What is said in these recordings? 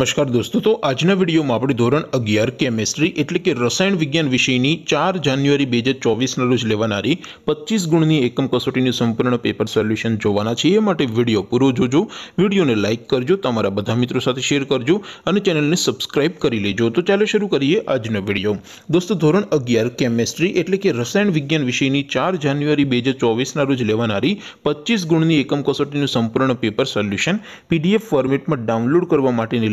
नमस्कार दोस्तों तो आज ना वीडियो म आपडी ધોરણ 11 કેમેસ્ટ્રી એટલે કે રસાયણ વિજ્ઞાન વિષયની 4 જાન્યુઆરી 2024 ના રોજ લેવાણારી 25 ગુણની એકમ કસોટીનું સંપૂર્ણ પેપર સોલ્યુશન જોવાના છે એ માટે વિડિયો પૂરું જોજો વિડિયોને લાઈક કરજો તમારા બધા મિત્રો સાથે શેર કરજો અને ચેનલને સબ્સ્ક્રાઇબ કરી લેજો તો ચાલો શરૂ કરીએ આજનો વિડિયો દોસ્તો ધોરણ 11 કેમેસ્ટ્રી એટલે કે રસાયણ વિજ્ઞાન વિષયની 4 જાન્યુઆરી 2024 ના રોજ લેવાણારી 25 ગુણની એકમ કસોટીનું સંપૂર્ણ પેપર સોલ્યુશન PDF ફોર્મેટમાં ડાઉનલોડ કરવા માટેની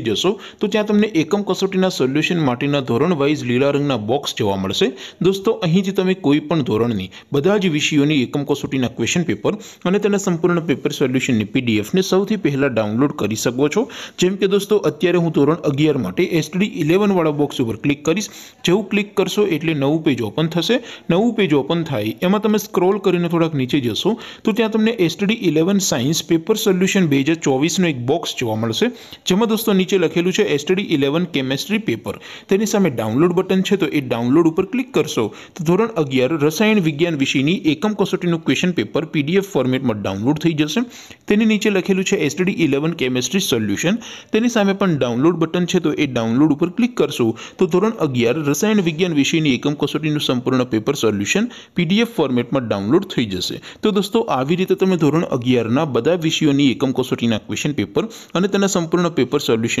જો તો જ્યાં તમને એકમ કસોટીના સોલ્યુશન માટીના ધોરણ વાઇઝ લીલા રંગના બોક્સ જોવા મળશે દોસ્તો અહીં જ તમને કોઈ પણ ધોરણની બધા જ વિષયોની એકમ કસોટીના ક્વેશ્ચન પેપર અને તેના સંપૂર્ણ પેપર સોલ્યુશનની પીડીએફ ને સૌથી પહેલા ડાઉનલોડ કરી શકો છો જેમ કે દોસ્તો અત્યારે હું ધોરણ 11 માટે STD 11 વાળો બોક્સ ઉપર ક્લિક કરીશ જેવું ક્લિક કરશો એટલે નવું પેજ ઓપન થશે નવું પેજ ઓપન થાય એમાં તમે સ્ક્રોલ કરીને થોડક નીચે જશો તો ત્યાં તમને STD 11 સાયન્સ પેપર સોલ્યુશન 2024 નો એક બોક્સ જોવા મળશે જેમાં દોસ્તો જે લખેલું છે STD 11 કેમિસ્ટ્રી પેપર તેની સામે ડાઉનલોડ બટન છે તો એ ડાઉનલોડ ઉપર ક્લિક કરશો તો ધોરણ 11 રસાયણ વિજ્ઞાન વિષયની એકમ કોસોટીનું ક્વેશ્ચન પેપર PDF ફોર્મેટમાં ડાઉનલોડ થઈ જશે તેની નીચે લખેલું છે STD 11 કેમિસ્ટ્રી સોલ્યુશન તેની સામે પણ ડાઉનલોડ બટન છે તો એ ડાઉનલોડ ઉપર ક્લિક કરશો તો ધોરણ 11 રસાયણ વિજ્ઞાન વિષયની એકમ કોસોટીનું સંપૂર્ણ પેપર સોલ્યુશન PDF ફોર્મેટમાં ડાઉનલોડ થઈ જશે તો દોસ્તો આવી રીતે તમે ધોરણ 11 ના બધા વિષયોની એકમ કોસોટીના ક્વેશ્ચન પેપર અને તેના સંપૂર્ણ પેપર સોલ્યુશન